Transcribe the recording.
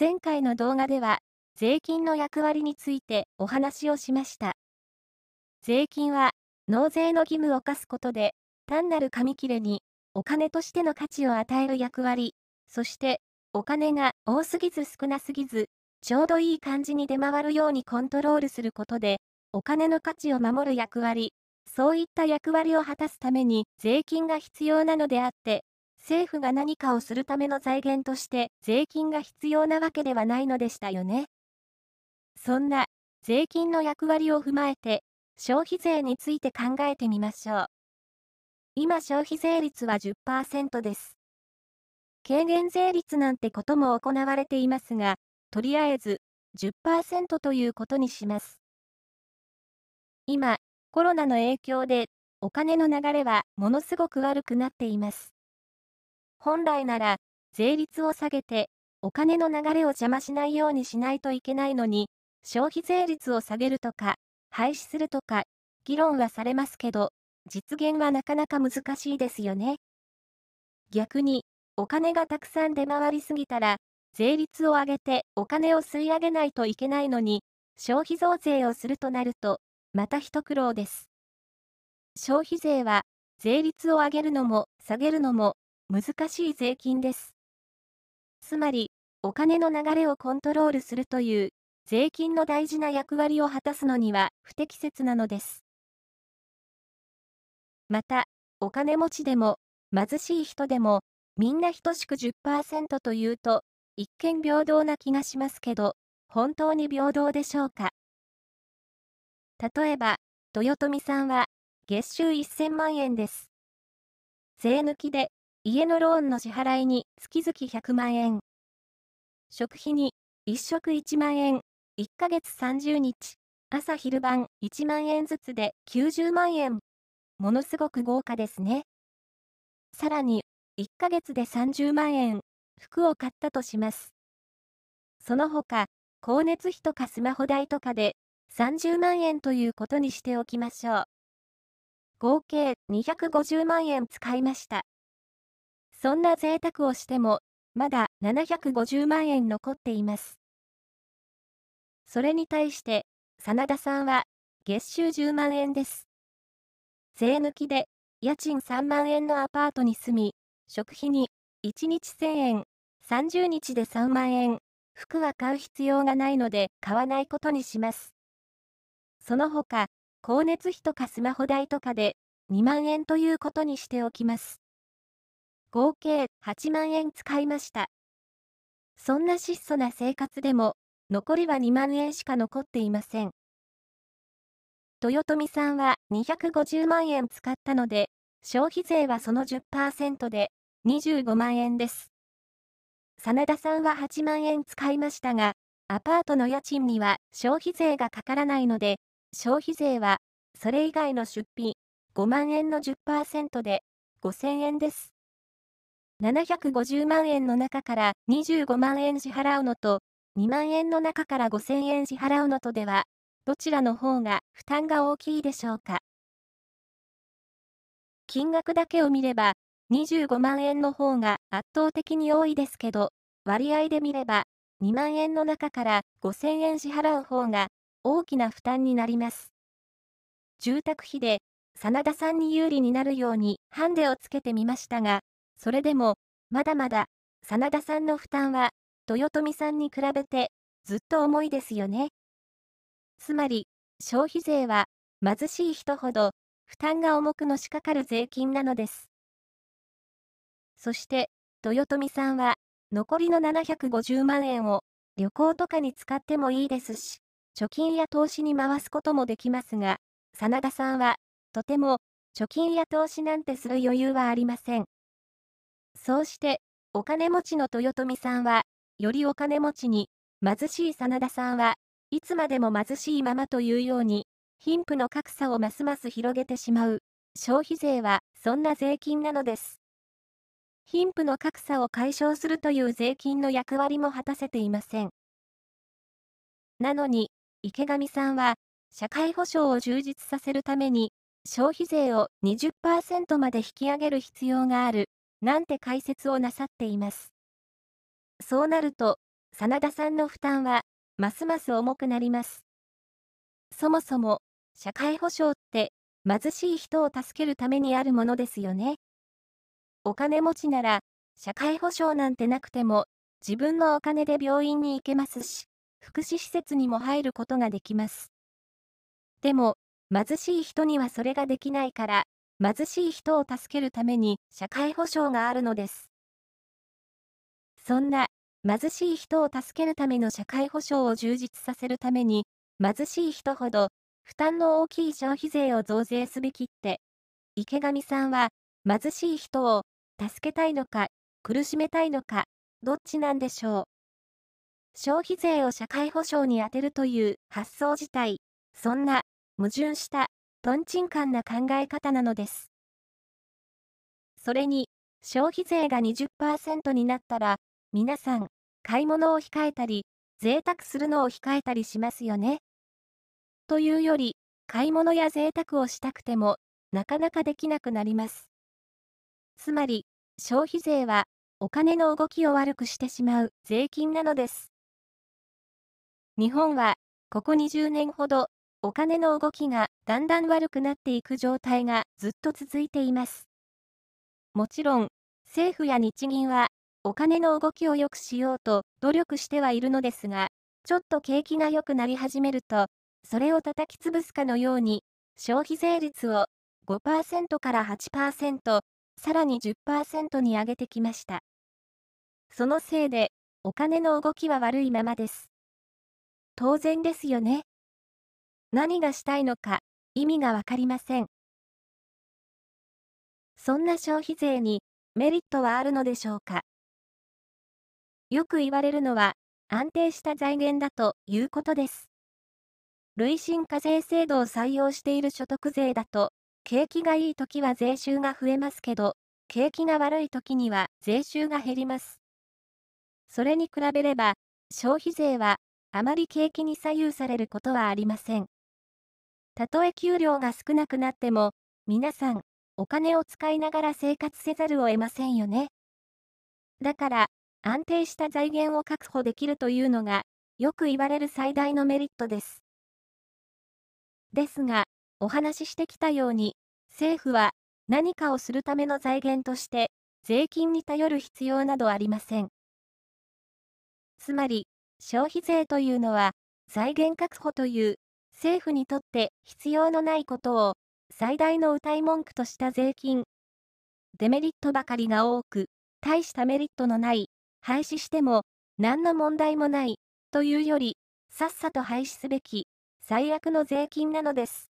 前回の動画では、税金の役割についてお話をしました。税金は、納税の義務を課すことで、単なる紙切れに、お金としての価値を与える役割、そして、お金が多すぎず少なすぎず、ちょうどいい感じに出回るようにコントロールすることで、お金の価値を守る役割、そういった役割を果たすために税金が必要なのであって、政府が何かをするための財源として税金が必要なわけではないのでしたよね。そんな税金の役割を踏まえて消費税について考えてみましょう。今消費税率は10%です。軽減税率なんてことも行われていますが、とりあえず10%ということにします。今、コロナの影響でお金の流れはものすごく悪くなっています。本来なら、税率を下げて、お金の流れを邪魔しないようにしないといけないのに、消費税率を下げるとか、廃止するとか、議論はされますけど、実現はなかなか難しいですよね。逆に、お金がたくさん出回りすぎたら、税率を上げてお金を吸い上げないといけないのに、消費増税をするとなると、また一苦労です。消費税は、税率を上げるのも下げるのも難しい税金です。つまり、お金の流れをコントロールするという、税金の大事な役割を果たすのには不適切なのです。また、お金持ちでも、貧しい人でも、みんな等しく10%というと、一見平等な気がしますけど、本当に平等でしょうか。例えば、豊臣さんは、月収1000万円です。税抜きで家のローンの支払いに月々100万円。食費に1食1万円、1ヶ月30日、朝昼晩1万円ずつで90万円。ものすごく豪華ですね。さらに、1ヶ月で30万円、服を買ったとします。その他、光熱費とかスマホ代とかで30万円ということにしておきましょう。合計250万円使いました。そんな贅沢をしても、まだ750万円残っています。それに対して、真田さんは、月収10万円です。税抜きで、家賃3万円のアパートに住み、食費に、1日1000円、30日で3万円、服は買う必要がないので買わないことにします。その他、光熱費とかスマホ代とかで2万円ということにしておきます。合計8万円使いました。そんな質素な生活でも、残りは2万円しか残っていません。豊臣さんは250万円使ったので、消費税はその10%で25万円です。真田さんは8万円使いましたが、アパートの家賃には消費税がかからないので、消費税はそれ以外の出費5万円の10%で5000円です。750万円の中から25万円支払うのと、2万円の中から5000円支払うのとでは、どちらの方が負担が大きいでしょうか。金額だけを見れば、25万円の方が圧倒的に多いですけど、割合で見れば、2万円の中から5000円支払う方が大きな負担になります。住宅費で、真田さんに有利になるようにハンデをつけてみましたが、それでも、まだまだ、真田さんの負担は、豊臣さんに比べて、ずっと重いですよね。つまり、消費税は、貧しい人ほど、負担が重くのしかかる税金なのです。そして、豊臣さんは、残りの750万円を、旅行とかに使ってもいいですし、貯金や投資に回すこともできますが、真田さんは、とても、貯金や投資なんてする余裕はありません。そうして、お金持ちの豊臣さんは、よりお金持ちに、貧しい真田さんはいつまでも貧しいままというように、貧富の格差をますます広げてしまう、消費税はそんな税金なのです。貧富の格差を解消するという税金の役割も果たせていません。なのに、池上さんは、社会保障を充実させるために、消費税を20%まで引き上げる必要があるなんて解説をなさっています。そうなると、真田さんの負担は、ますます重くなります。そもそも、社会保障って、貧しい人を助けるためにあるものですよね。お金持ちなら、社会保障なんてなくても、自分のお金で病院に行けますし、福祉施設にも入ることができます。でも、貧しい人にはそれができないから、貧しい人を助けるために社会保障があるのです。そんな貧しい人を助けるための社会保障を充実させるために、貧しい人ほど負担の大きい消費税を増税すべきって、池上さんは貧しい人を助けたいのか、苦しめたいのか、どっちなんでしょう。消費税を社会保障に充てるという発想自体、そんな矛盾したとんちんかんな考え方なのです。それに、消費税が20%になったら、皆さん、買い物を控えたり、贅沢するのを控えたりしますよね。というより、買い物や贅沢をしたくても、なかなかできなくなります。つまり、消費税は、お金の動きを悪くしてしまう税金なのです。日本は、ここ20年ほど、お金の動きがだんだん悪くなっていく状態がずっと続いています。もちろん、政府や日銀は、お金の動きを良くしようと努力してはいるのですが、ちょっと景気が良くなり始めると、それを叩き潰すかのように、消費税率を5%から8%、さらに10%に上げてきました。そのせいで、お金の動きは悪いままです。当然ですよね。何がしたいのか、意味がわかりません。そんな消費税にメリットはあるのでしょうか。よく言われるのは、安定した財源だということです。累進課税制度を採用している所得税だと、景気がいい時は税収が増えますけど、景気が悪い時には税収が減ります。それに比べれば、消費税はあまり景気に左右されることはありません。たとえ給料が少なくなっても、皆さん、お金を使いながら生活せざるを得ませんよね。だから、安定した財源を確保できるというのが、よく言われる最大のメリットです。ですが、お話ししてきたように、政府は何かをするための財源として、税金に頼る必要などありません。つまり、消費税というのは、財源確保という政府にとって必要のないことを最大の謳い文句とした税金。デメリットばかりが多く、大したメリットのない、廃止しても何の問題もないというより、さっさと廃止すべき最悪の税金なのです。